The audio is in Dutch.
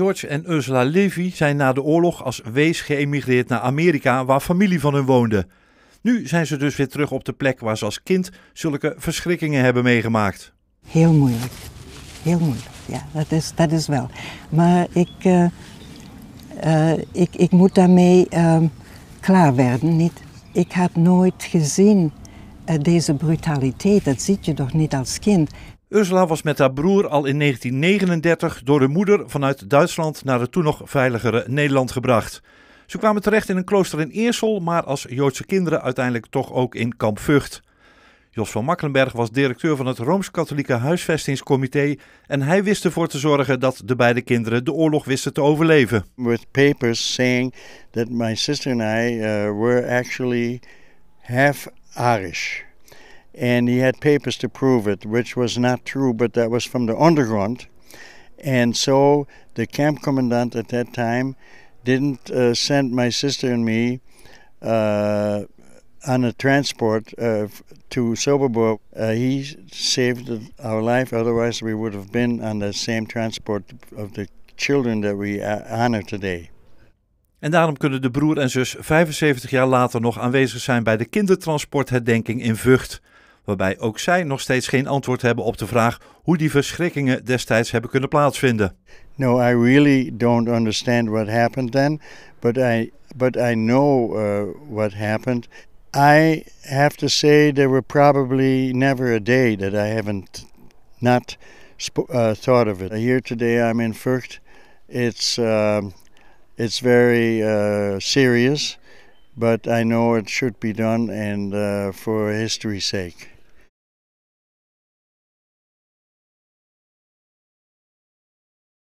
George en Ursula Levy zijn na de oorlog als wees geëmigreerd naar Amerika, waar familie van hun woonde. Nu zijn ze dus weer terug op de plek waar ze als kind zulke verschrikkingen hebben meegemaakt. Heel moeilijk. Heel moeilijk, ja, dat is, dat is wel. Maar ik, eh, eh, ik, ik moet daarmee ehm, klaar werden. Niet, ik had nooit gezien eh, deze brutaliteit. Dat ziet je toch niet als kind. Ursula was met haar broer al in 1939 door de moeder vanuit Duitsland naar het toen nog veiligere Nederland gebracht. Ze kwamen terecht in een klooster in Eersel, maar als Joodse kinderen uiteindelijk toch ook in kamp Vught. Jos van Makkelenberg was directeur van het Rooms-Katholieke Huisvestingscomité en hij wist ervoor te zorgen dat de beide kinderen de oorlog wisten te overleven. With papers saying that my sister and I uh, were actually half Irish and he had papers to prove it, which was not true, but that was from the underground. And so the camp commandant at that time didn't uh, send my sister and me uh, on a transport uh, to Sobibor. Uh, he saved our life, otherwise, we would have been on the same transport of the children that we uh, honor today. En daarom kunnen de broer en zus 75 jaar later nog aanwezig zijn bij de kindertransportherdenking in Vught waarbij ook zij nog steeds geen antwoord hebben op de vraag hoe die verschrikkingen destijds hebben kunnen plaatsvinden. No, I really don't understand what happened then, but I but I know uh, what happened. I have to say there were probably never a day that I haven't not uh, thought of it. Here today I'm in Furcht. It's uh, it's very uh, serious. but I know it should be done and uh, for history's sake.